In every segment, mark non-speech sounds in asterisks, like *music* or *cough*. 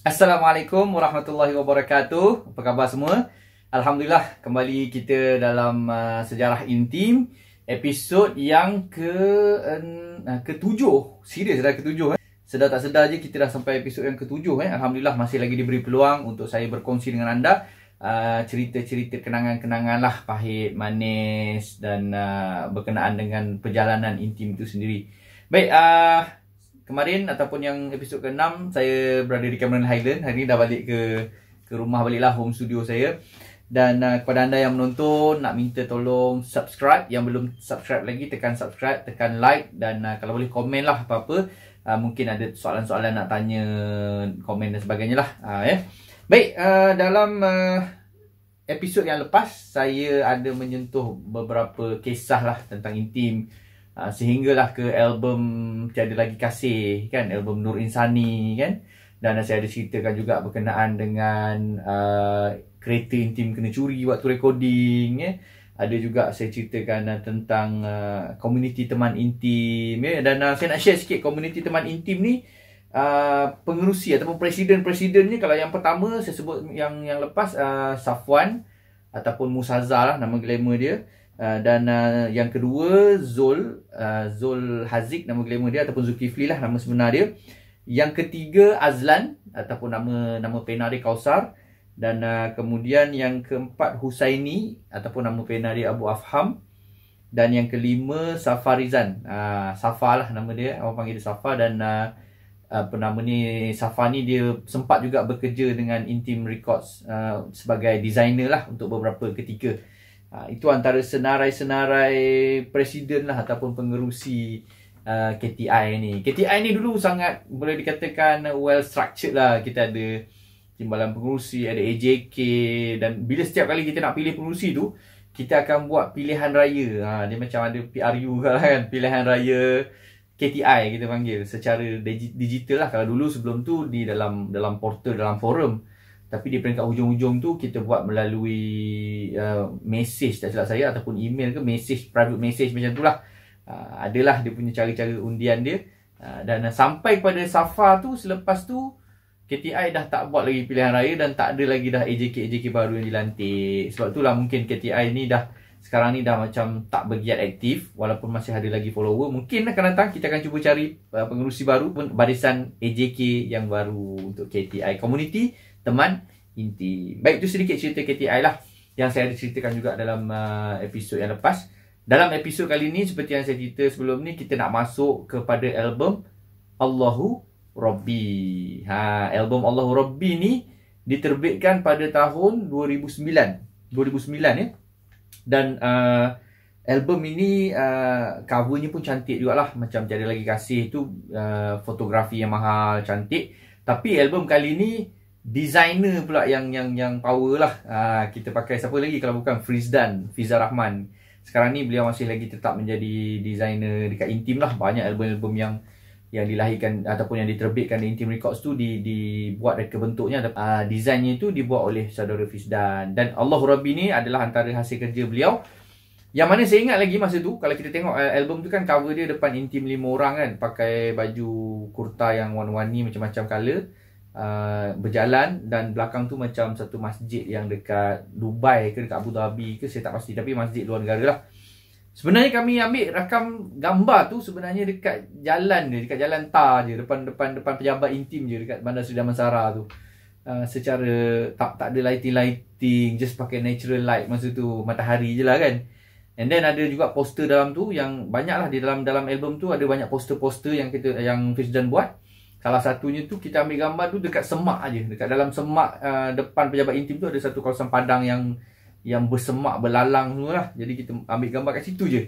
Assalamualaikum warahmatullahi wabarakatuh. Apa khabar semua? Alhamdulillah kembali kita dalam uh, sejarah intim episod yang ke uh, ketujuh. Serius dah ketujuh eh. Sedar tak sedar je kita dah sampai episod yang ketujuh eh. Alhamdulillah masih lagi diberi peluang untuk saya berkongsi dengan anda uh, cerita-cerita kenangan-kenangan lah pahit, manis dan uh, berkenaan dengan perjalanan intim itu sendiri. Baik, uh, kemarin ataupun yang episod ke-6 saya berada di Cameron Highland. Hari ni dah balik ke ke rumah baliklah home studio saya. Dan uh, kepada anda yang menonton nak minta tolong subscribe yang belum subscribe lagi tekan subscribe, tekan like dan uh, kalau boleh komen lah apa-apa. Uh, mungkin ada soalan-soalan nak tanya, komen dan sebagainya lah uh, Yeah. Baik, uh, dalam uh, episod yang lepas saya ada menyentuh beberapa kisah lah tentang intim Ah, sehinggalah ke album Tiada Lagi Kasih kan album Nur Insani kan dan saya ada ceritakan juga berkenaan dengan uh, kereta intim kena curi waktu recording ya ada juga saya ceritakan uh, tentang uh, community teman intim ya dan uh, saya nak share sikit community teman intim ni Uh, pengerusi ataupun presiden-presidennya kalau yang pertama saya sebut yang yang lepas uh, Safwan ataupun Musazah lah nama glamour dia Uh, dan uh, yang kedua Zul uh, Zul Hazik nama glamour dia ataupun Zulkifli lah nama sebenar dia. Yang ketiga Azlan ataupun nama nama pena dia Kausar dan uh, kemudian yang keempat Husaini ataupun nama pena dia Abu Afham dan yang kelima Safarizan. Ah uh, Safar lah nama dia. Orang panggil dia Safar dan uh, apa nama ni Safar ni dia sempat juga bekerja dengan Intim Records uh, sebagai designer lah untuk beberapa ketika. Ha, itu antara senarai-senarai presiden lah ataupun pengerusi uh, ha, KTI ni. KTI ni dulu sangat boleh dikatakan well structured lah. Kita ada timbalan pengerusi, ada AJK dan bila setiap kali kita nak pilih pengerusi tu, kita akan buat pilihan raya. Ha, dia macam ada PRU ke lah *laughs* kan, pilihan raya KTI kita panggil secara digital lah. Kalau dulu sebelum tu di dalam dalam portal, dalam forum tapi di peringkat hujung-hujung tu kita buat melalui uh, message tak silap saya ataupun email ke message private message macam tu lah uh, adalah dia punya cara-cara undian dia uh, dan uh, sampai pada Safa tu selepas tu KTI dah tak buat lagi pilihan raya dan tak ada lagi dah AJK-AJK baru yang dilantik sebab itulah mungkin KTI ni dah sekarang ni dah macam tak bergiat aktif walaupun masih ada lagi follower mungkin akan lah datang kita akan cuba cari uh, pengerusi baru pun barisan AJK yang baru untuk KTI community teman inti. Baik itu sedikit cerita KTI lah yang saya ada ceritakan juga dalam uh, episod yang lepas. Dalam episod kali ini seperti yang saya cerita sebelum ni kita nak masuk kepada album Allahu Rabbi. Ha album Allahu Rabbi ni diterbitkan pada tahun 2009. 2009 ya. Dan uh, album ini uh, covernya pun cantik juga lah macam jadi lagi kasih tu uh, fotografi yang mahal cantik. Tapi album kali ni designer pula yang yang yang power lah. Ha, kita pakai siapa lagi kalau bukan Frizdan, Fiza Rahman. Sekarang ni beliau masih lagi tetap menjadi designer dekat Intim lah. Banyak album-album yang yang dilahirkan ataupun yang diterbitkan di Intim Records tu dibuat di reka bentuknya. Uh, Desainnya tu dibuat oleh saudara Fizdan. Dan Allah Rabbi ni adalah antara hasil kerja beliau. Yang mana saya ingat lagi masa tu, kalau kita tengok eh, album tu kan cover dia depan Intim lima orang kan. Pakai baju kurta yang warna-warni macam-macam colour. Uh, berjalan dan belakang tu macam satu masjid yang dekat Dubai ke dekat Abu Dhabi ke saya tak pasti tapi masjid luar negara lah. Sebenarnya kami ambil rakam gambar tu sebenarnya dekat jalan dia, dekat jalan tar je, depan-depan depan pejabat intim je dekat Bandar Sri Damansara tu. Uh, secara tak tak ada lighting-lighting, just pakai natural light masa tu, matahari je lah kan. And then ada juga poster dalam tu yang banyaklah di dalam dalam album tu ada banyak poster-poster yang kita yang Fizdan buat. Uh, Salah satunya tu kita ambil gambar tu dekat semak aja, dekat dalam semak uh, depan pejabat intim tu ada satu kawasan padang yang yang bersemak belalang tu lah. Jadi kita ambil gambar kat situ je.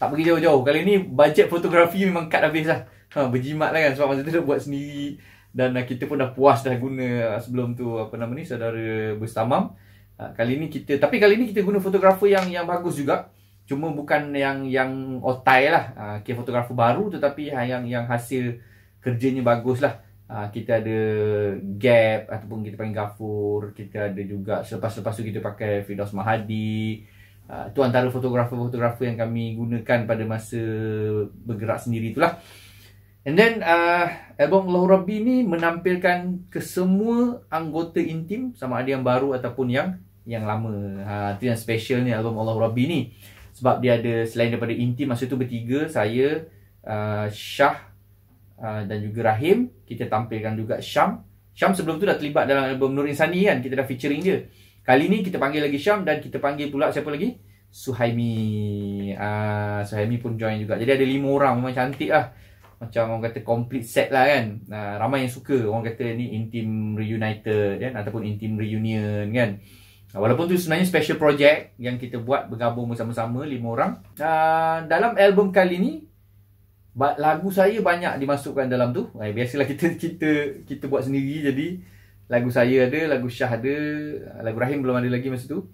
Tak pergi jauh-jauh. Kali ni bajet fotografi memang kat habis lah. Ha, berjimat lah kan sebab masa tu dah buat sendiri dan uh, kita pun dah puas dah guna uh, sebelum tu apa nama ni saudara bersamam. Uh, kali ni kita tapi kali ni kita guna fotografer yang yang bagus juga. Cuma bukan yang yang otai lah. Uh, okay, fotografer baru tetapi yang yang hasil kerjanya bagus lah ha, ah, Kita ada gap ataupun kita panggil gafur Kita ada juga selepas-lepas tu kita pakai Fidos Mahadi Itu ah, ha, antara fotografer-fotografer yang kami gunakan pada masa bergerak sendiri itulah And then uh, album Allahu Rabbi ni menampilkan kesemua anggota intim sama ada yang baru ataupun yang yang lama. Ha tu yang special ni album Allahu Rabbi ni. Sebab dia ada selain daripada intim masa tu bertiga saya uh, Syah Ah, dan juga Rahim kita tampilkan juga Syam Syam sebelum tu dah terlibat dalam album Nur Insani kan kita dah featuring dia kali ni kita panggil lagi Syam dan kita panggil pula siapa lagi Suhaimi uh, Suhaimi pun join juga jadi ada lima orang memang cantik lah macam orang kata complete set lah kan uh, ramai yang suka orang kata ni intim reunited kan ataupun intim reunion kan Walaupun tu sebenarnya special project yang kita buat bergabung bersama-sama lima orang. Uh, dalam album kali ni, lagu saya banyak dimasukkan dalam tu. Eh, biasalah kita kita kita buat sendiri jadi lagu saya ada, lagu Syah ada, lagu Rahim belum ada lagi masa tu.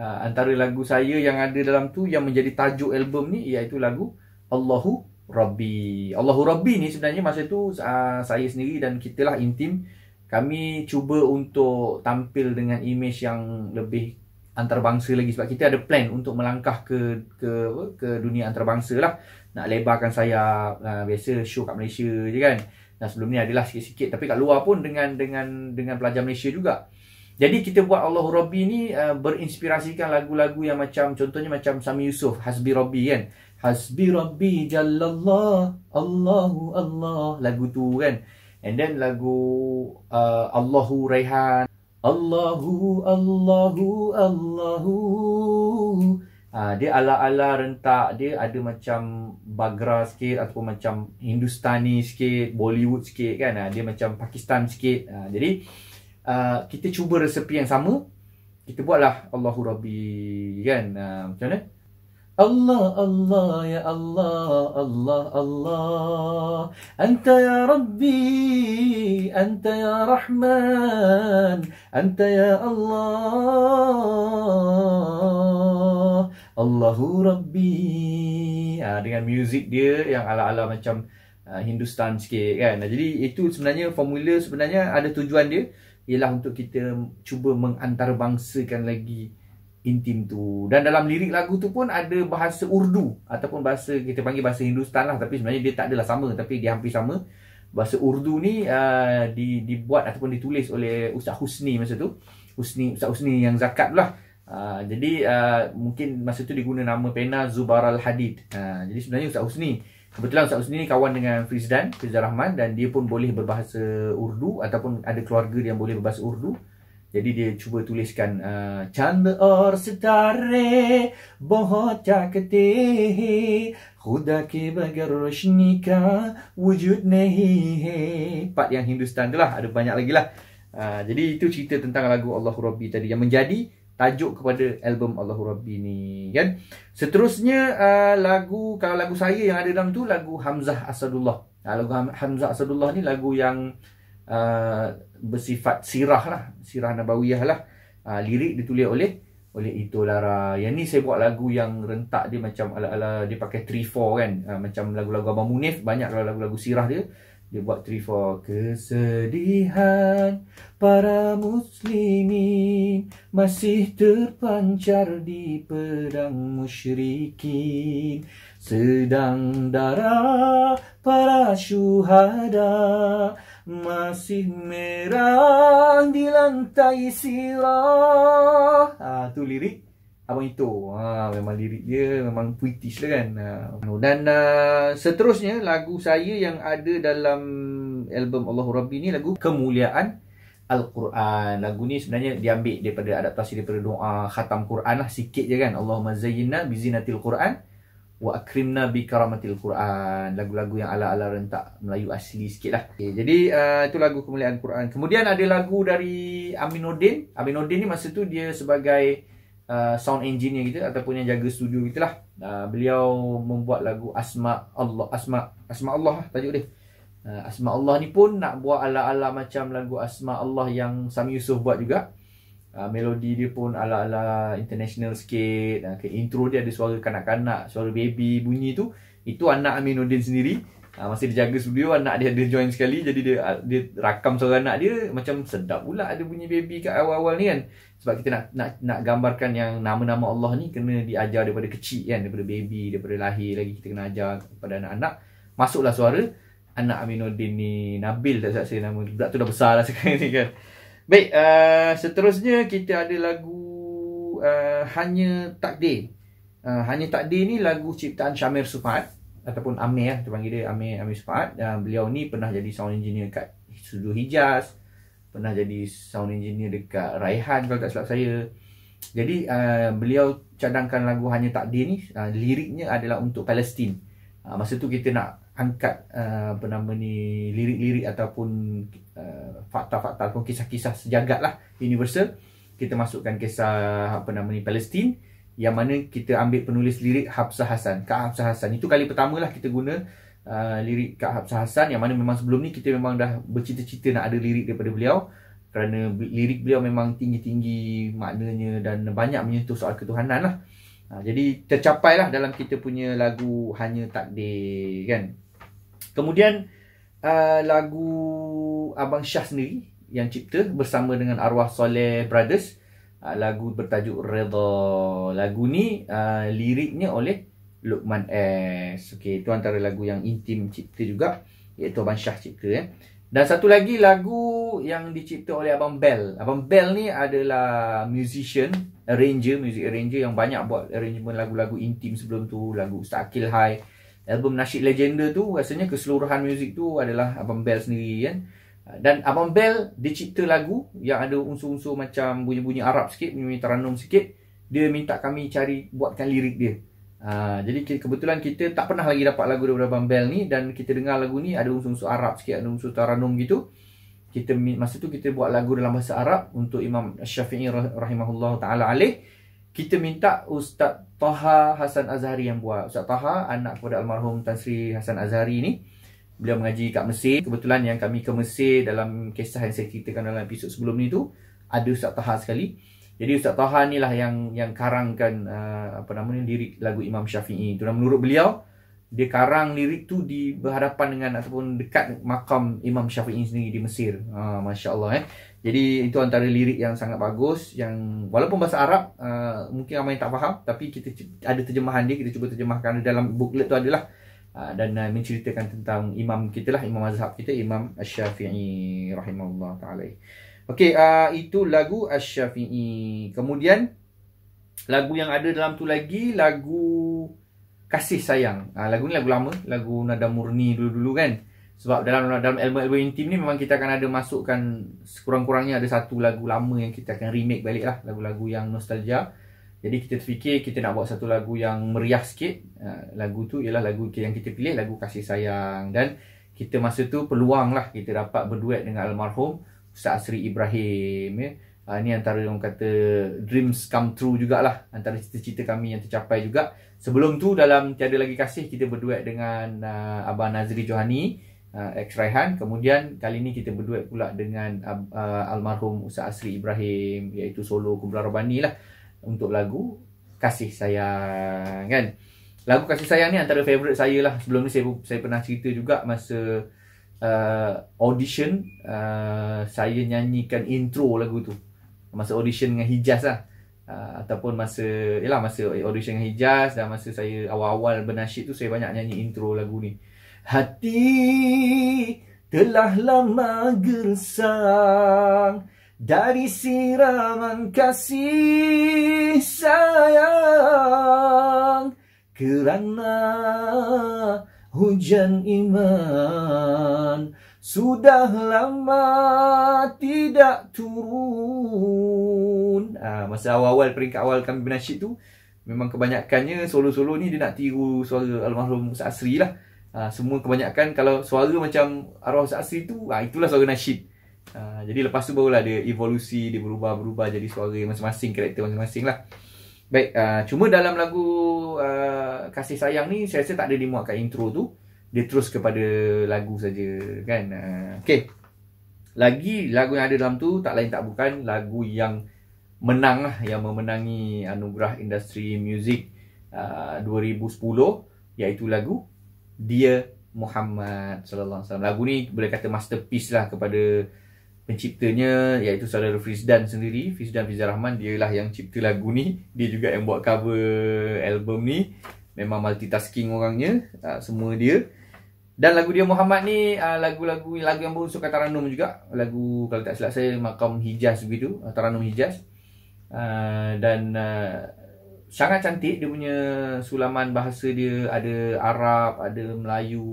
Uh, antara lagu saya yang ada dalam tu yang menjadi tajuk album ni iaitu lagu Allahu Rabbi. Allahu Rabbi ni sebenarnya masa tu ah, saya sendiri dan kita lah intim kami cuba untuk tampil dengan imej yang lebih antarabangsa lagi sebab kita ada plan untuk melangkah ke ke ke dunia antarabangsa lah nak lebarkan sayap uh, biasa show kat Malaysia je kan dan sebelum ni adalah sikit-sikit tapi kat luar pun dengan dengan dengan pelajar Malaysia juga jadi kita buat Allah Robbi ni uh, berinspirasikan lagu-lagu yang macam contohnya macam Sami Yusuf Hasbi Robbi kan Hasbi Rabbi Jalallah, Allahu Allah Lagu tu kan And then lagu uh, Allahu Raihan, Allahu Allahu Allahu Ah, dia ala-ala rentak dia ada macam bagra sikit ataupun macam hindustani sikit bollywood sikit kan uh, dia macam pakistan sikit uh, jadi uh, kita cuba resepi yang sama kita buatlah Allahu Rabbi kan uh, macam mana Allah Allah ya Allah Allah Allah Anta ya Rabbi Anta ya Rahman Anta ya Allah Allahu Rabbi ha, Dengan muzik dia yang ala-ala macam uh, Hindustan sikit kan nah, Jadi itu sebenarnya formula sebenarnya ada tujuan dia Ialah untuk kita cuba mengantarbangsakan lagi Intim tu Dan dalam lirik lagu tu pun ada bahasa Urdu Ataupun bahasa kita panggil bahasa Hindustan lah Tapi sebenarnya dia tak adalah sama Tapi dia hampir sama Bahasa Urdu ni uh, di, dibuat ataupun ditulis oleh Ustaz Husni masa tu Husni, Ustaz Husni yang zakat pula lah. Uh, jadi uh, mungkin masa tu diguna nama pena Zubaral Hadid. Uh, ah, jadi sebenarnya Ustaz Husni kebetulan Ustaz Husni ni kawan dengan Frizdan, Frizdan Rahman dan dia pun boleh berbahasa Urdu ataupun ada keluarga dia yang boleh berbahasa Urdu. Jadi dia cuba tuliskan uh, Chand aur sitare bahut chakte hai Khuda ke bagar roshni ka wujud nahi hai Part yang Hindustan tu lah, ada banyak lagi lah uh, Jadi itu cerita tentang lagu Allah Rabbi tadi Yang menjadi tajuk kepada album Allahu Rabbi ni kan seterusnya uh, lagu kalau lagu saya yang ada dalam tu lagu Hamzah Asadullah uh, lagu Hamzah Asadullah ni lagu yang uh, bersifat sirah lah sirah nabawiyah lah uh, lirik ditulis oleh oleh Ito Lara yang ni saya buat lagu yang rentak dia macam ala-ala dia pakai 3-4 kan uh, macam lagu-lagu Abang Munif banyak lah lagu-lagu sirah dia dia buat 3-4 kesedihan para muslimin masih terpancar di pedang musyrikin sedang darah para syuhada masih merah di lantai sirah ah tu lirik Abang itu ha, Memang lirik dia Memang puitis lah kan ha. Dan uh, seterusnya Lagu saya yang ada dalam Album Allahu Rabbi ni Lagu Kemuliaan Al-Quran Lagu ni sebenarnya diambil daripada adaptasi daripada doa khatam Quran lah Sikit je kan Allahumma zayyinna bizinatil Quran Wa akrimna bi karamatil Quran Lagu-lagu yang ala-ala rentak Melayu asli sikit lah okay, Jadi uh, itu lagu kemuliaan Quran Kemudian ada lagu dari Aminuddin Aminuddin ni masa tu dia sebagai uh, sound engineer kita Ataupun yang jaga studio kita lah uh, Beliau membuat lagu Asma Allah Asma, Asma Allah lah tajuk dia Uh, Asma Allah ni pun nak buat ala-ala macam lagu Asma Allah yang Sam Yusof buat juga uh, Melodi dia pun ala-ala international sikit uh, Intro dia ada suara kanak-kanak, suara baby bunyi tu Itu anak Aminuddin sendiri uh, Masih dia jaga studio, anak dia ada join sekali Jadi dia, uh, dia rakam suara anak dia Macam sedap pula ada bunyi baby kat awal-awal ni kan sebab kita nak nak nak gambarkan yang nama-nama Allah ni kena diajar daripada kecil kan daripada baby daripada lahir lagi kita kena ajar kepada anak-anak masuklah suara anak Aminuddin ni Nabil tak salah saya nama Budak tu dah besar lah *laughs* sekarang ni kan Baik, uh, seterusnya kita ada lagu uh, Hanya Takdir uh, Hanya Takdir ni lagu ciptaan Syamir Sufat Ataupun Amir lah, kita panggil dia Amir, Amir Sufat uh, Beliau ni pernah jadi sound engineer kat Sudu Hijaz Pernah jadi sound engineer dekat Raihan kalau tak silap saya Jadi uh, beliau cadangkan lagu Hanya Takdir ni uh, Liriknya adalah untuk Palestin. Uh, masa tu kita nak angkat uh, apa nama ni lirik-lirik ataupun uh, fakta-fakta ataupun kisah-kisah sejagat lah universal kita masukkan kisah apa nama ni Palestin yang mana kita ambil penulis lirik Habsah Hasan Kak Habsah Hasan itu kali pertama lah kita guna uh, lirik Kak Habsah Hasan yang mana memang sebelum ni kita memang dah bercita-cita nak ada lirik daripada beliau kerana lirik beliau memang tinggi-tinggi maknanya dan banyak menyentuh soal ketuhanan lah Ha, jadi tercapailah dalam kita punya lagu Hanya Takdir kan. Kemudian uh, lagu Abang Syah sendiri yang cipta bersama dengan Arwah Soleh Brothers uh, lagu bertajuk Redha. Lagu ni uh, liriknya oleh Lukman S. Okay, itu antara lagu yang intim cipta juga iaitu Abang Syah cipta eh. Dan satu lagi lagu yang dicipta oleh Abang Bell. Abang Bell ni adalah musician, arranger, music arranger yang banyak buat arrangement lagu-lagu intim sebelum tu, lagu Ustaz Akil High album Nasheed Legenda tu rasanya keseluruhan muzik tu adalah Abang Bell sendiri kan. Ah, dan Abang Bell dia cipta lagu yang ada unsur-unsur macam bunyi-bunyi Arab sikit, bunyi-bunyi teranum sikit. Dia minta kami cari buatkan lirik dia. Ha, jadi kebetulan kita tak pernah lagi dapat lagu daripada Abang Bell ni dan kita dengar lagu ni ada unsur-unsur Arab sikit, ada unsur teranum gitu. Kita masa tu kita buat lagu dalam bahasa Arab untuk Imam Syafi'i rahimahullah taala alaih kita minta Ustaz Taha Hasan Azhari yang buat. Ustaz Taha anak kepada almarhum Tan Sri Hasan Azhari ni. Beliau mengaji kat Mesir. Kebetulan yang kami ke Mesir dalam kisah yang saya ceritakan dalam episod sebelum ni tu ada Ustaz Taha sekali. Jadi Ustaz Taha ni lah yang yang karangkan uh, apa namanya lirik lagu Imam Syafi'i. Itu dan menurut beliau dia karang lirik tu di berhadapan dengan ataupun dekat makam Imam Syafi'i sendiri di Mesir. Ha, Masya Allah eh. Jadi itu antara lirik yang sangat bagus yang walaupun bahasa Arab uh, mungkin ramai tak faham tapi kita ada terjemahan dia kita cuba terjemahkan dalam booklet tu adalah uh, dan uh, menceritakan tentang imam kita lah imam Azhab kita Imam Asy-Syafi'i rahimahullah taala. Okey uh, itu lagu Asy-Syafi'i. Kemudian lagu yang ada dalam tu lagi lagu Kasih Sayang. Ha, lagu ni lagu lama, lagu Nada Murni dulu-dulu kan. Sebab dalam dalam album-album intim ni memang kita akan ada masukkan sekurang-kurangnya ada satu lagu lama yang kita akan remake balik lah. Lagu-lagu yang nostalgia. Jadi kita fikir kita nak buat satu lagu yang meriah sikit. Ha, lagu tu ialah lagu yang kita pilih, lagu Kasih Sayang. Dan kita masa tu peluang lah kita dapat berduet dengan almarhum Ustaz sri Ibrahim. Ya uh, ah, ni antara yang kata dreams come true jugalah antara cita-cita kami yang tercapai juga sebelum tu dalam tiada lagi kasih kita berduet dengan uh, ah, abang Nazri Johani uh, ex Raihan kemudian kali ini kita berduet pula dengan uh, almarhum Ustaz Asri Ibrahim iaitu solo Kumbra Rabani lah untuk lagu Kasih Sayang kan lagu Kasih Sayang ni antara favourite saya lah sebelum ni saya, saya pernah cerita juga masa Uh, audition uh, saya nyanyikan intro lagu tu masa audition dengan Hijaz lah. Uh, ataupun masa yalah masa audition dengan Hijaz dan masa saya awal-awal bernasyid tu saya banyak nyanyi intro lagu ni. Hati telah lama gersang dari siraman kasih sayang kerana hujan iman sudah lama tidak turun ha, Masa awal-awal peringkat awal kami bernasyid tu Memang kebanyakannya solo-solo ni dia nak tiru suara almarhum Ustaz Asri lah ha, Semua kebanyakan kalau suara macam arwah Ustaz Asri tu ha, Itulah suara nasyid ha, Jadi lepas tu barulah dia evolusi Dia berubah-berubah jadi suara masing-masing Karakter masing-masing lah Baik, uh, cuma dalam lagu uh, Kasih Sayang ni Saya rasa tak ada dimuatkan intro tu dia terus kepada lagu saja kan uh, okey lagi lagu yang ada dalam tu tak lain tak bukan lagu yang menang lah yang memenangi anugerah industri muzik ah, uh, 2010 iaitu lagu dia Muhammad sallallahu alaihi wasallam lagu ni boleh kata masterpiece lah kepada penciptanya iaitu saudara Fizdan sendiri Fizdan Fizar Rahman dialah yang cipta lagu ni dia juga yang buat cover album ni memang multitasking orangnya uh, semua dia uh, dan lagu dia Muhammad ni uh, lagu-lagu lagu yang berunsur kata Ranum juga. Lagu kalau tak silap saya Makam Hijaz begitu, ah, Taranum Hijaz. Uh, dan uh, sangat cantik dia punya sulaman bahasa dia ada Arab, ada Melayu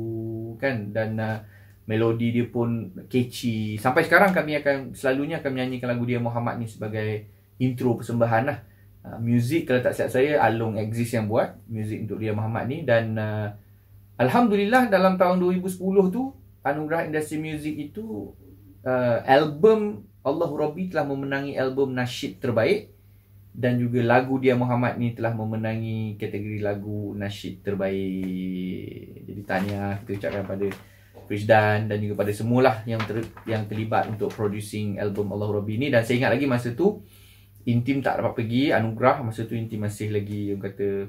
kan dan uh, melodi dia pun catchy. Sampai sekarang kami akan selalunya akan menyanyikan lagu dia Muhammad ni sebagai intro persembahan lah. Uh, music kalau tak silap saya Along Exist yang buat music untuk dia Muhammad ni dan uh, Alhamdulillah dalam tahun 2010 tu Anugerah Industri Music itu uh, Album Allah Rabbi telah memenangi album Nasyid Terbaik Dan juga lagu Dia Muhammad ni telah memenangi kategori lagu Nasyid Terbaik Jadi tanya kita ucapkan pada Frisdan dan juga pada semualah yang ter, yang terlibat untuk producing album Allah Rabbi ni Dan saya ingat lagi masa tu Intim tak dapat pergi Anugerah Masa tu Intim masih lagi yang kata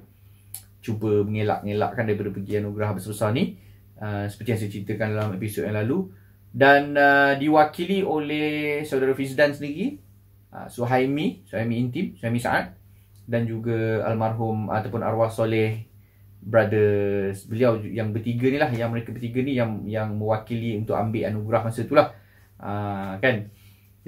cuba mengelak-ngelakkan daripada pergi anugerah besar-besar ni uh, seperti yang saya ceritakan dalam episod yang lalu dan uh, diwakili oleh saudara Fizdan sendiri uh, Suhaimi, Suhaimi Intim, Suhaimi Saad dan juga almarhum ataupun arwah soleh brothers beliau yang bertiga ni lah yang mereka bertiga ni yang yang mewakili untuk ambil anugerah masa tu lah uh, kan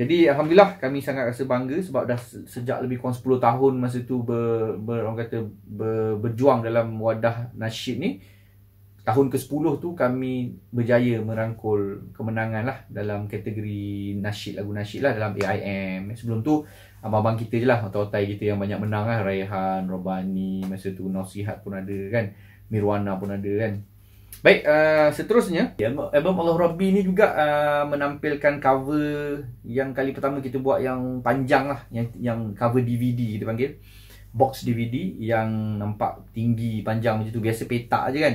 jadi alhamdulillah kami sangat rasa bangga sebab dah sejak lebih kurang 10 tahun masa tu ber, ber orang kata ber, berjuang dalam wadah nasyid ni tahun ke-10 tu kami berjaya merangkul kemenangan lah dalam kategori nasyid lagu nasyid lah dalam AIM. Sebelum tu abang-abang kita je lah atau Tai kita yang banyak menang lah Raihan, Robani, masa tu Nasihat pun ada kan, Mirwana pun ada kan. Baik, uh, seterusnya ya, album Allah Rabbi ni juga uh, menampilkan cover yang kali pertama kita buat yang panjang lah yang, yang cover DVD kita panggil box DVD yang nampak tinggi panjang macam tu biasa petak aje kan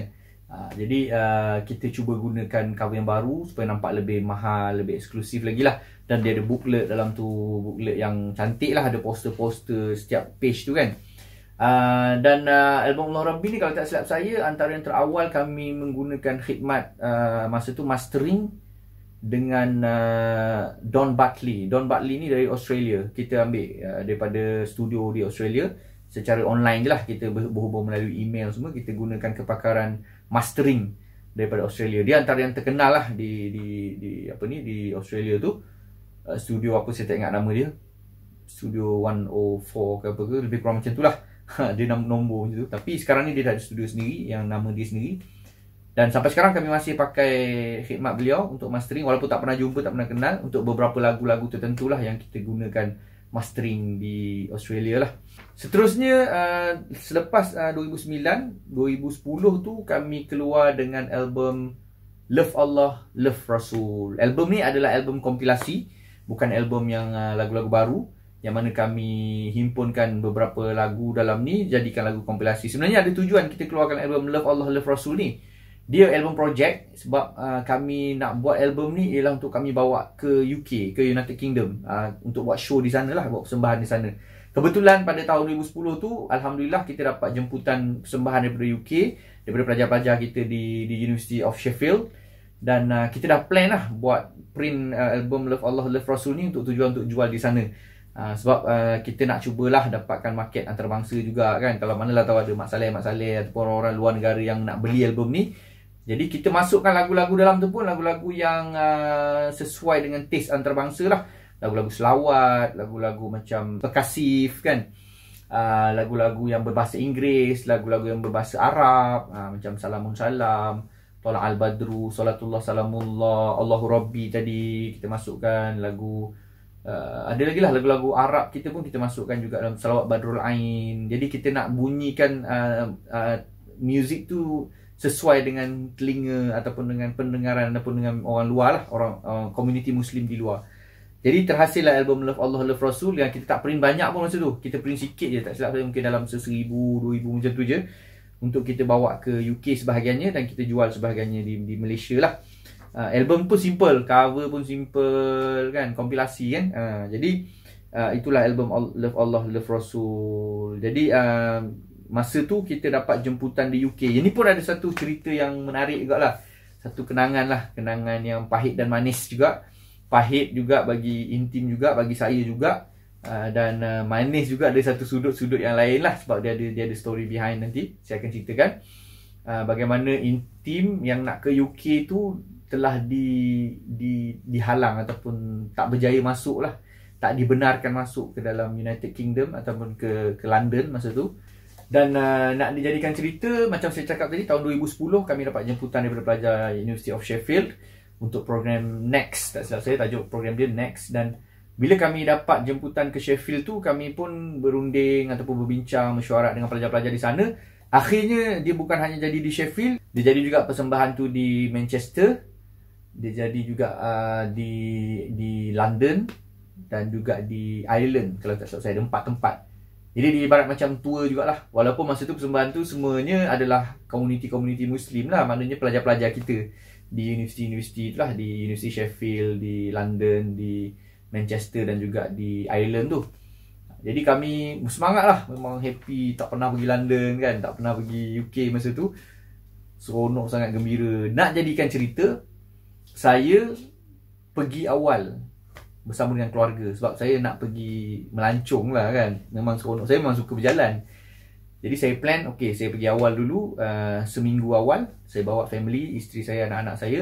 uh, jadi uh, kita cuba gunakan cover yang baru supaya nampak lebih mahal lebih eksklusif lagi lah dan dia ada booklet dalam tu booklet yang cantik lah ada poster-poster setiap page tu kan Uh, dan uh, album Allah Rabbi ni kalau tak silap saya antara yang terawal kami menggunakan khidmat uh, masa tu mastering dengan uh, Don Buckley. Don Buckley ni dari Australia. Kita ambil uh, daripada studio di Australia secara online je lah kita berhubung melalui email semua kita gunakan kepakaran mastering daripada Australia. Dia antara yang terkenal lah di di di apa ni di Australia tu. Uh, studio apa saya tak ingat nama dia. Studio 104 ke apa ke lebih kurang macam tu lah. Ha, dia nak nombor macam tu tapi sekarang ni dia dah ada studio sendiri yang nama dia sendiri dan sampai sekarang kami masih pakai khidmat beliau untuk mastering walaupun tak pernah jumpa tak pernah kenal untuk beberapa lagu-lagu tertentu lah yang kita gunakan mastering di Australia lah seterusnya uh, selepas uh, 2009 2010 tu kami keluar dengan album Love Allah Love Rasul album ni adalah album kompilasi bukan album yang uh, lagu-lagu baru yang mana kami himpunkan beberapa lagu dalam ni jadikan lagu kompilasi. Sebenarnya ada tujuan kita keluarkan album Love Allah Love Rasul ni. Dia album project sebab uh, kami nak buat album ni ialah untuk kami bawa ke UK, ke United Kingdom uh, untuk buat show di sana lah, buat persembahan di sana. Kebetulan pada tahun 2010 tu, Alhamdulillah kita dapat jemputan persembahan daripada UK, daripada pelajar-pelajar kita di, di University of Sheffield. Dan uh, kita dah plan lah buat print uh, album Love Allah, Love Rasul ni untuk tujuan untuk jual di sana. Ah, sebab uh, kita nak cubalah dapatkan market antarabangsa juga kan Kalau mana lah tahu ada Mak Saleh, Mak Saleh Ataupun orang-orang luar negara yang nak beli album ni Jadi kita masukkan lagu-lagu dalam tu pun Lagu-lagu yang uh, sesuai dengan taste antarabangsa lah Lagu-lagu selawat Lagu-lagu macam perkasif kan Lagu-lagu uh, yang berbahasa Inggeris Lagu-lagu yang berbahasa Arab uh, Macam Salamun Salam Tolak Al-Badru Salatullah Salamullah Allahu Rabbi tadi Kita masukkan lagu Uh, ada lagi lah lagu-lagu Arab kita pun kita masukkan juga dalam Salawat Badrul Ain Jadi kita nak bunyikan uh, uh, music tu sesuai dengan telinga Ataupun dengan pendengaran ataupun dengan orang luar lah Orang komuniti uh, Muslim di luar Jadi terhasil lah album Love Allah Love Rasul Yang kita tak print banyak pun masa tu Kita print sikit je tak silap saya mungkin dalam seribu, dua ribu macam tu je Untuk kita bawa ke UK sebahagiannya Dan kita jual sebahagiannya di, di Malaysia lah uh, album pun simple cover pun simple kan kompilasi kan uh, jadi uh, itulah album love Allah love Rasul jadi uh, masa tu kita dapat jemputan di UK ini pun ada satu cerita yang menarik juga lah satu kenangan lah kenangan yang pahit dan manis juga pahit juga bagi intim juga bagi saya juga Uh, dan uh, manis juga ada satu sudut-sudut yang lain lah sebab dia ada dia ada story behind nanti saya akan ceritakan uh, bagaimana intim yang nak ke UK tu telah di di dihalang ataupun tak berjaya masuk lah tak dibenarkan masuk ke dalam United Kingdom ataupun ke ke London masa tu dan uh, nak dijadikan cerita macam saya cakap tadi tahun 2010 kami dapat jemputan daripada pelajar University of Sheffield untuk program Next tak silap saya tajuk program dia Next dan bila kami dapat jemputan ke Sheffield tu kami pun berunding ataupun berbincang mesyuarat dengan pelajar-pelajar di sana akhirnya dia bukan hanya jadi di Sheffield dia jadi juga persembahan tu di Manchester dia jadi juga uh, di di London dan juga di Ireland kalau tak salah saya ada empat tempat. Jadi di barat macam tua jugalah. Walaupun masa tu persembahan tu semuanya adalah komuniti-komuniti Muslim lah. Maknanya pelajar-pelajar kita di universiti-universiti tu lah. Di University Sheffield, di London, di Manchester dan juga di Ireland tu. Jadi kami bersemangat lah. Memang happy tak pernah pergi London kan. Tak pernah pergi UK masa tu. Seronok sangat gembira. Nak jadikan cerita, saya pergi awal bersama dengan keluarga sebab saya nak pergi melancung lah kan memang seronok saya memang suka berjalan jadi saya plan okey saya pergi awal dulu uh, seminggu awal saya bawa family isteri saya anak-anak saya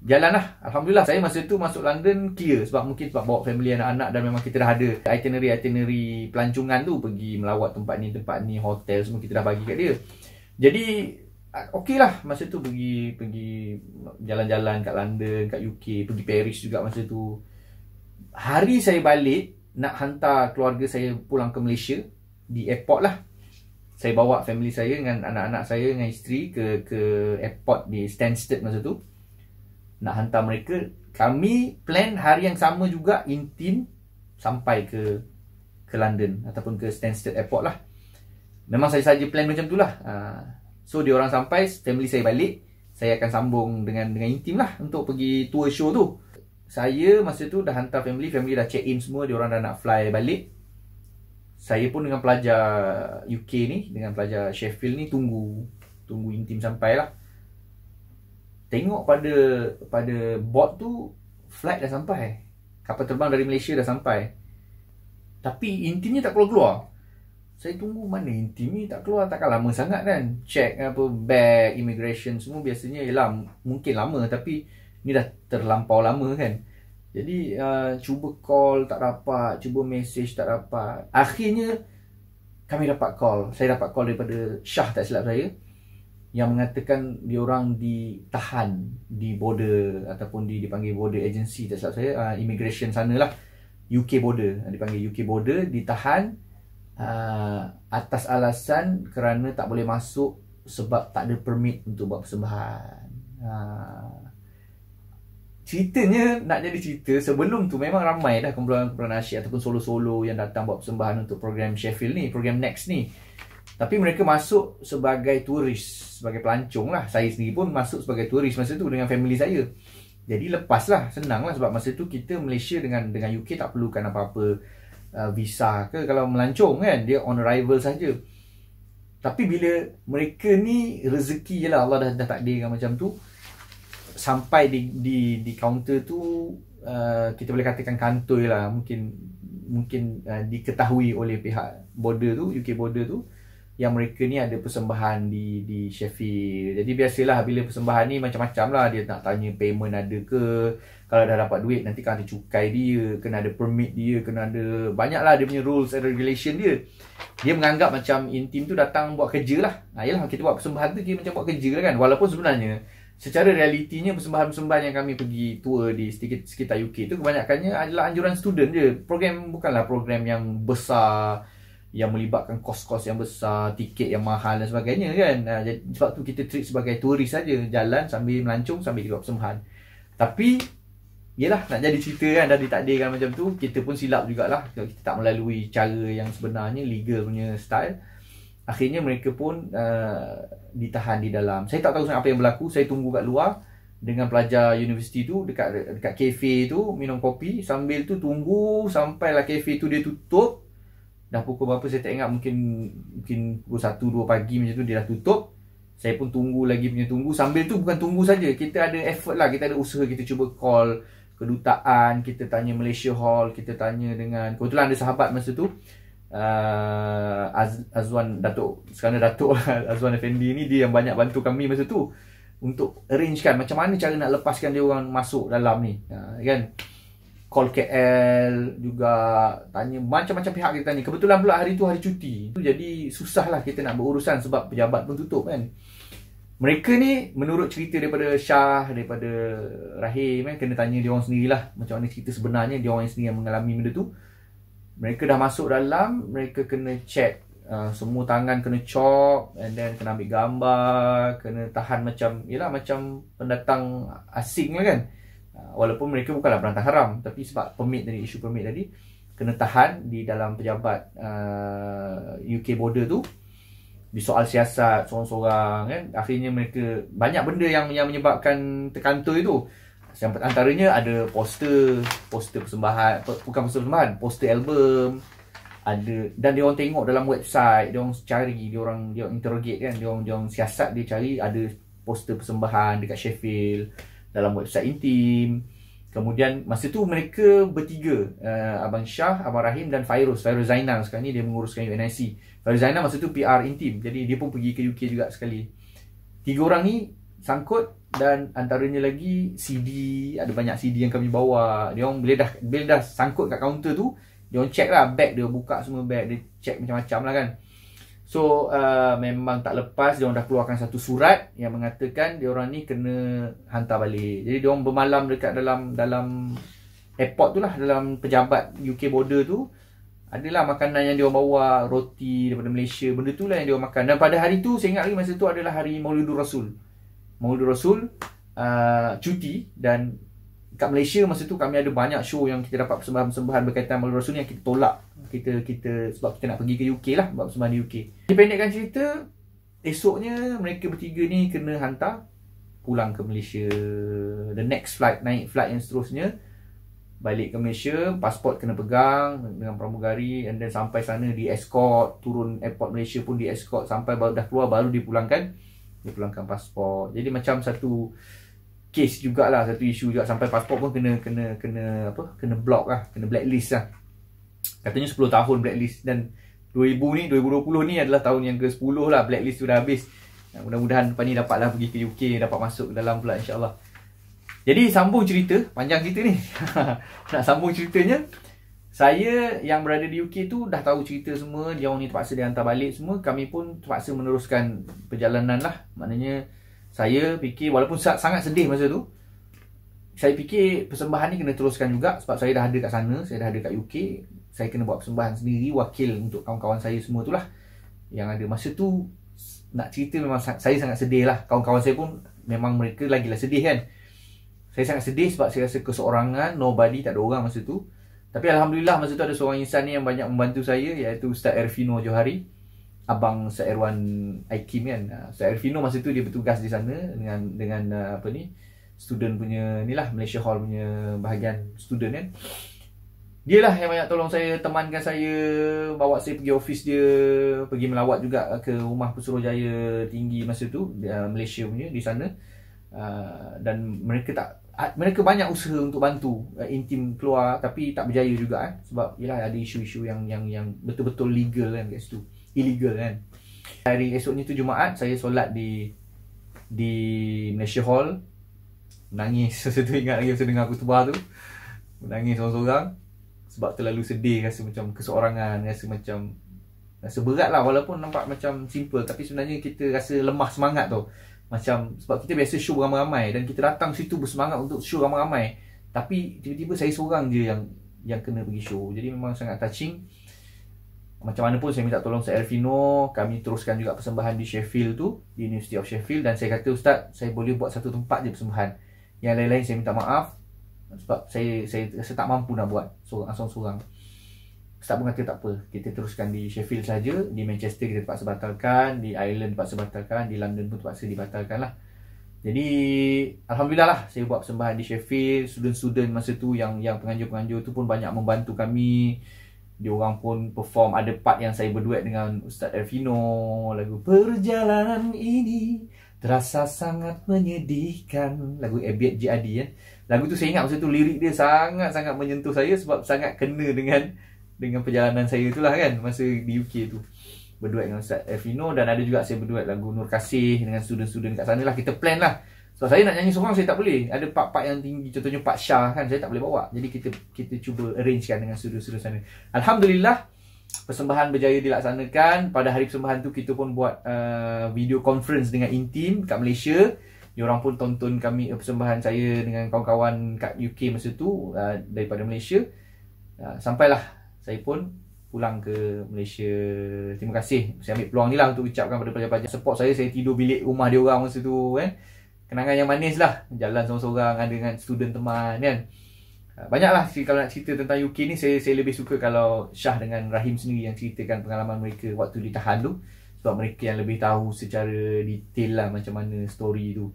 Jalan lah Alhamdulillah Saya masa tu masuk London Clear Sebab mungkin sebab bawa family anak-anak Dan memang kita dah ada Itinerary-itinerary Pelancongan tu Pergi melawat tempat ni Tempat ni Hotel semua kita dah bagi kat dia Jadi Ah, okey lah masa tu pergi pergi jalan-jalan kat London, kat UK, pergi Paris juga masa tu. Hari saya balik nak hantar keluarga saya pulang ke Malaysia di airport lah. Saya bawa family saya dengan anak-anak saya dengan isteri ke ke airport di Stansted masa tu. Nak hantar mereka, kami plan hari yang sama juga in team sampai ke ke London ataupun ke Stansted airport lah. Memang saya saja plan macam tu lah. Uh, So dia orang sampai family saya balik saya akan sambung dengan dengan intim lah untuk pergi tour show tu. Saya masa tu dah hantar family, family dah check in semua, dia orang dah nak fly balik. Saya pun dengan pelajar UK ni, dengan pelajar Sheffield ni tunggu tunggu intim sampai lah. Tengok pada pada bot tu flight dah sampai. Kapal terbang dari Malaysia dah sampai. Tapi intinya tak keluar-keluar saya tunggu mana intim ni tak keluar takkan lama sangat kan check apa bag immigration semua biasanya ialah mungkin lama tapi ni dah terlampau lama kan jadi uh, cuba call tak dapat cuba message tak dapat akhirnya kami dapat call saya dapat call daripada Shah tak silap saya yang mengatakan dia orang ditahan di border ataupun di dipanggil border agency tak silap saya uh, immigration lah UK border dipanggil UK border ditahan Ah, atas alasan kerana tak boleh masuk sebab tak ada permit untuk buat persembahan. Ha. Ceritanya nak jadi cerita sebelum tu memang ramai dah kumpulan-kumpulan asyik ataupun solo-solo yang datang buat persembahan untuk program Sheffield ni, program Next ni. Tapi mereka masuk sebagai turis, sebagai pelancong lah. Saya sendiri pun masuk sebagai turis masa tu dengan family saya. Jadi lepas lah, senang lah sebab masa tu kita Malaysia dengan dengan UK tak perlukan apa-apa uh, visa ke kalau melancong kan dia on arrival saja tapi bila mereka ni rezeki je lah Allah dah, dah takdirkan macam tu sampai di di di kaunter tu uh, kita boleh katakan kantoi lah mungkin mungkin uh, diketahui oleh pihak border tu UK border tu yang mereka ni ada persembahan di di Sheffield. Jadi biasalah bila persembahan ni macam-macam lah dia nak tanya payment ada ke, kalau dah dapat duit nanti kena ada cukai dia kena ada permit dia kena ada banyaklah dia punya rules and regulation dia dia menganggap macam intim tu datang buat kerja lah ha, yelah kita buat persembahan tu kita macam buat kerja lah kan walaupun sebenarnya secara realitinya persembahan-persembahan yang kami pergi tour di sekitar UK tu kebanyakannya adalah anjuran student je program bukanlah program yang besar yang melibatkan kos-kos yang besar, tiket yang mahal dan sebagainya kan. Jadi, sebab tu kita treat sebagai turis saja, jalan sambil melancung sambil kita buat persembahan. Tapi Yelah nak jadi cerita kan Dah ditakdirkan macam tu Kita pun silap jugalah Kalau kita tak melalui Cara yang sebenarnya Legal punya style Akhirnya mereka pun uh, Ditahan di dalam Saya tak tahu sebenarnya apa yang berlaku Saya tunggu kat luar Dengan pelajar universiti tu Dekat dekat kafe tu Minum kopi Sambil tu tunggu Sampailah kafe tu dia tutup Dah pukul berapa saya tak ingat Mungkin Mungkin pukul 1-2 pagi macam tu Dia dah tutup saya pun tunggu lagi punya tunggu Sambil tu bukan tunggu saja Kita ada effort lah Kita ada usaha Kita cuba call kedutaan, kita tanya Malaysia Hall, kita tanya dengan kebetulan ada sahabat masa tu uh, Az- Azwan Datuk, sekarang Datuk *laughs* Azwan Effendi ni dia yang banyak bantu kami masa tu untuk arrange kan macam mana cara nak lepaskan dia orang masuk dalam ni. Uh, kan? Call KL juga tanya macam-macam pihak kita ni. Kebetulan pula hari tu hari cuti. Jadi susahlah kita nak berurusan sebab pejabat pun tutup kan mereka ni menurut cerita daripada Syah daripada Rahim eh kena tanya dia orang sendiri lah. macam mana cerita sebenarnya dia orang sendiri yang mengalami benda tu mereka dah masuk dalam mereka kena check uh, semua tangan kena chop and then kena ambil gambar kena tahan macam yalah macam pendatang asing lah kan uh, Walaupun mereka bukanlah perantah haram Tapi sebab permit tadi, isu permit tadi Kena tahan di dalam pejabat uh, UK border tu di soal siasat seorang-seorang kan akhirnya mereka banyak benda yang yang menyebabkan terkantoi itu. yang antaranya ada poster poster persembahan bukan persembahan poster album ada dan dia orang tengok dalam website dia orang cari dia orang dia orang interrogate kan dia orang dia orang siasat dia cari ada poster persembahan dekat Sheffield dalam website intim Kemudian masa tu mereka bertiga uh, Abang Shah, Abang Rahim dan Fairuz Fairuz Zainal sekarang ni dia menguruskan UNIC Fairuz Zainal masa tu PR intim Jadi dia pun pergi ke UK juga sekali Tiga orang ni sangkut Dan antaranya lagi CD Ada banyak CD yang kami bawa Dia orang bila dah, bila dah sangkut kat kaunter tu Dia orang check lah bag dia buka semua bag Dia check macam-macam lah kan So uh, memang tak lepas dia orang dah keluarkan satu surat yang mengatakan dia orang ni kena hantar balik. Jadi dia orang bermalam dekat dalam dalam airport tu lah dalam pejabat UK border tu. Adalah makanan yang dia orang bawa roti daripada Malaysia. Benda tu lah yang dia orang makan. Dan pada hari tu saya ingat lagi masa tu adalah hari Maulidur Rasul. Maulidur Rasul uh, cuti dan kat Malaysia masa tu kami ada banyak show yang kita dapat persembahan-persembahan berkaitan Maulid Rasul yang kita tolak. Kita kita sebab kita nak pergi ke UK lah buat persembahan di UK. pendekkan cerita, esoknya mereka bertiga ni kena hantar pulang ke Malaysia. The next flight, naik flight yang seterusnya balik ke Malaysia, pasport kena pegang dengan pramugari and then sampai sana di escort, turun airport Malaysia pun di escort sampai baru dah keluar baru dipulangkan dipulangkan pasport. Jadi macam satu case jugalah satu isu juga sampai pasport pun kena kena kena apa kena block lah kena blacklist lah katanya 10 tahun blacklist dan 2000 ni 2020 ni adalah tahun yang ke-10 lah blacklist sudah habis mudah-mudahan depan ni lah pergi ke UK dapat masuk ke dalam pula insyaallah jadi sambung cerita panjang cerita ni *laughs* nak sambung ceritanya saya yang berada di UK tu dah tahu cerita semua dia orang ni terpaksa dia balik semua kami pun terpaksa meneruskan perjalanan lah maknanya saya fikir walaupun sangat sedih masa tu saya fikir persembahan ni kena teruskan juga sebab saya dah ada kat sana, saya dah ada kat UK saya kena buat persembahan sendiri wakil untuk kawan-kawan saya semua tu lah yang ada masa tu nak cerita memang saya sangat sedih lah kawan-kawan saya pun memang mereka lagi lah sedih kan saya sangat sedih sebab saya rasa keseorangan nobody tak ada orang masa tu tapi Alhamdulillah masa tu ada seorang insan ni yang banyak membantu saya iaitu Ustaz Erfino Johari abang Sir Erwan Aikim kan. Ah, Sir Erfino masa tu dia bertugas di sana dengan dengan ah, apa ni student punya ni lah Malaysia Hall punya bahagian student kan. Dia lah yang banyak tolong saya, temankan saya, bawa saya pergi office dia, pergi melawat juga ke rumah Pesuruhjaya tinggi masa tu, ah, Malaysia punya di sana. dan mereka tak mereka banyak usaha untuk bantu intim keluar tapi tak berjaya juga eh. sebab ialah ada isu-isu yang yang yang betul-betul legal kan kat situ illegal kan. Hari esoknya tu Jumaat, saya solat di di Malaysia Hall. menangis *laughs* saya tu ingat lagi masa dengar kutubah tu. Nangis seorang-seorang. Sebab terlalu sedih, rasa macam keseorangan, rasa macam rasa berat lah. Walaupun nampak macam simple, tapi sebenarnya kita rasa lemah semangat tu. Macam sebab kita biasa show ramai-ramai dan kita datang situ bersemangat untuk show ramai-ramai. Tapi tiba-tiba saya seorang je yang yang kena pergi show. Jadi memang sangat touching macam mana pun saya minta tolong Ustaz Elfino Kami teruskan juga persembahan di Sheffield tu Di University of Sheffield Dan saya kata Ustaz Saya boleh buat satu tempat je persembahan Yang lain-lain saya minta maaf Sebab saya saya rasa tak mampu nak buat Seorang-seorang Ustaz pun kata tak apa Kita teruskan di Sheffield saja Di Manchester kita terpaksa batalkan Di Ireland terpaksa batalkan Di London pun terpaksa dibatalkan lah Jadi Alhamdulillah lah Saya buat persembahan di Sheffield Student-student masa tu Yang yang penganjur-penganjur tu pun banyak membantu kami diorang pun perform ada part yang saya berduet dengan Ustaz Elvino lagu perjalanan ini terasa sangat menyedihkan lagu Abiat GAD ya lagu tu saya ingat masa tu lirik dia sangat-sangat menyentuh saya sebab sangat kena dengan dengan perjalanan saya itulah kan masa di UK tu berduet dengan Ustaz Elvino dan ada juga saya berduet lagu Nur Kasih dengan student-student kat sana lah kita plan lah So saya nak nyanyi seorang saya tak boleh. Ada pak-pak yang tinggi contohnya Pak Shah kan saya tak boleh bawa. Jadi kita kita cuba arrangekan dengan sudu-sudu sana. Alhamdulillah persembahan berjaya dilaksanakan. Pada hari persembahan tu kita pun buat uh, video conference dengan intim kat Malaysia. Orang pun tonton kami uh, persembahan saya dengan kawan-kawan kat UK masa tu uh, daripada Malaysia. Uh, sampailah saya pun pulang ke Malaysia. Terima kasih. Saya ambil peluang ni lah untuk ucapkan pada pelajar-pelajar support saya. Saya tidur bilik rumah dia orang masa tu. Eh kenangan yang manis lah Jalan seorang-seorang ada dengan student teman kan ah, Banyaklah kalau nak cerita tentang UK ni saya, saya lebih suka kalau Shah dengan Rahim sendiri yang ceritakan pengalaman mereka waktu ditahan tu Sebab mereka yang lebih tahu secara detail lah macam mana story tu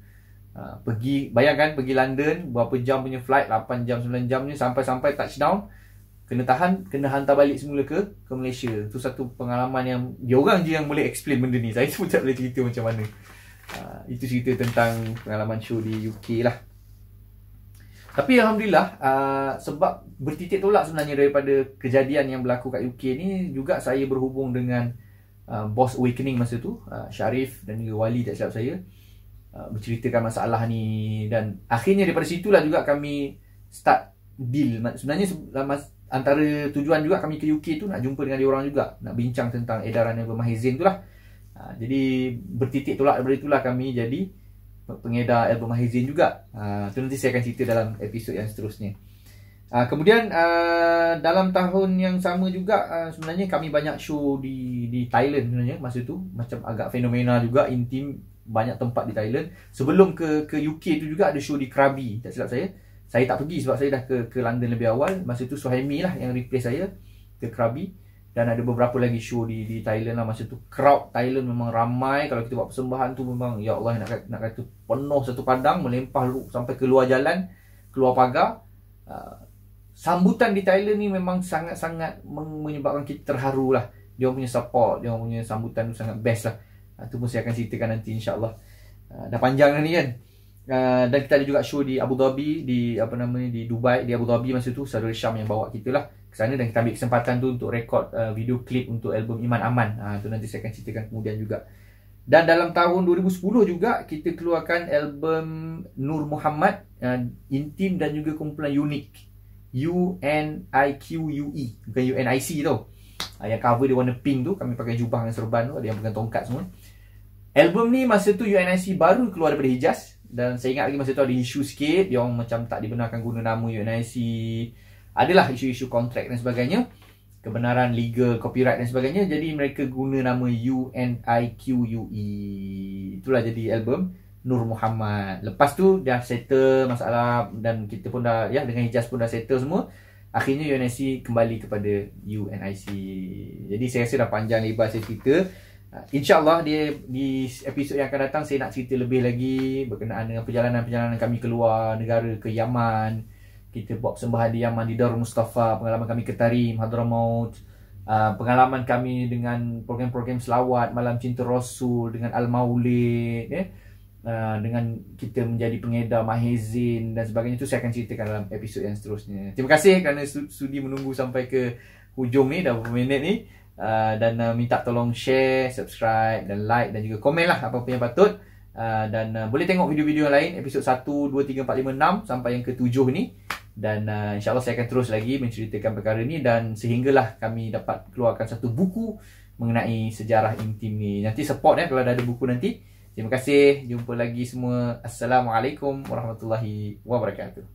Uh, pergi bayangkan pergi London berapa jam punya flight 8 jam 9 jam ni sampai sampai touchdown kena tahan kena hantar balik semula ke ke Malaysia itu satu pengalaman yang dia orang je yang boleh explain benda ni saya pun tak boleh cerita macam mana Ah, itu cerita tentang pengalaman show di UK lah. Tapi Alhamdulillah, uh, sebab bertitik tolak sebenarnya daripada kejadian yang berlaku kat UK ni, juga saya berhubung dengan uh, ah, Boss Awakening masa tu, uh, Syarif dan juga Wali tak silap saya, uh, berceritakan masalah ni. Dan akhirnya daripada situlah juga kami start deal. Sebenarnya selama antara tujuan juga kami ke UK tu nak jumpa dengan orang juga, nak bincang tentang edaran yang bermahizin tu lah. Ha, jadi bertitik tolak daripada itulah kami jadi pengedar album Mahizin juga. Ha, tu nanti saya akan cerita dalam episod yang seterusnya. Ha, kemudian uh, dalam tahun yang sama juga uh, sebenarnya kami banyak show di di Thailand sebenarnya masa tu macam agak fenomena juga intim banyak tempat di Thailand. Sebelum ke ke UK tu juga ada show di Krabi tak silap saya. Saya tak pergi sebab saya dah ke ke London lebih awal. Masa tu Suhaimi lah yang replace saya ke Krabi dan ada beberapa lagi show di di Thailand lah masa tu crowd Thailand memang ramai kalau kita buat persembahan tu memang ya Allah nak nak kata penuh satu padang melempah lu, sampai keluar jalan keluar pagar uh, sambutan di Thailand ni memang sangat-sangat menyebabkan kita terharu lah dia punya support dia punya sambutan tu sangat best lah uh, tu pun saya akan ceritakan nanti insyaAllah uh, dah panjang ni kan Uh, dan kita ada juga show di Abu Dhabi di apa namanya di Dubai di Abu Dhabi masa tu Saudara Syam yang bawa kita lah ke sana dan kita ambil kesempatan tu untuk rekod uh, video klip untuk album Iman Aman. Ha, tu nanti saya akan ceritakan kemudian juga. Dan dalam tahun 2010 juga kita keluarkan album Nur Muhammad uh, Intim dan juga kumpulan Unik. U N I Q U E bukan U N I C tu. Uh, yang cover dia warna pink tu kami pakai jubah dan serban tu ada yang pakai tongkat semua. Album ni masa tu UNIC baru keluar daripada Hijaz dan saya ingat lagi masa tu ada isu sikit dia orang macam tak dibenarkan guna nama UNIC adalah isu-isu kontrak dan sebagainya kebenaran legal copyright dan sebagainya jadi mereka guna nama UNIQUE itulah jadi album Nur Muhammad lepas tu dah settle masalah dan kita pun dah ya dengan Hijaz pun dah settle semua akhirnya UNIC kembali kepada UNIC jadi saya rasa dah panjang lebar saya cerita InsyaAllah dia, di episod yang akan datang saya nak cerita lebih lagi berkenaan dengan perjalanan-perjalanan kami keluar negara ke Yaman kita buat sembahan di Yaman di Darul Mustafa, pengalaman kami ke Tarim, Hadramaut, uh, pengalaman kami dengan program-program selawat, malam cinta Rasul dengan Al Maulid, Eh? Ya. Ah, uh, dengan kita menjadi pengedar mahezin dan sebagainya tu saya akan ceritakan dalam episod yang seterusnya. Terima kasih kerana sudi menunggu sampai ke hujung ni dah beberapa minit ni uh, dan uh, minta tolong share, subscribe dan like dan juga komen lah apa-apa yang patut uh, dan uh, boleh tengok video-video lain episod 1, 2, 3, 4, 5, 6 sampai yang ke 7 ni dan uh, insyaallah saya akan terus lagi menceritakan perkara ini dan sehinggalah kami dapat keluarkan satu buku mengenai sejarah intim ni nanti support ya eh, kalau ada buku nanti terima kasih jumpa lagi semua assalamualaikum warahmatullahi wabarakatuh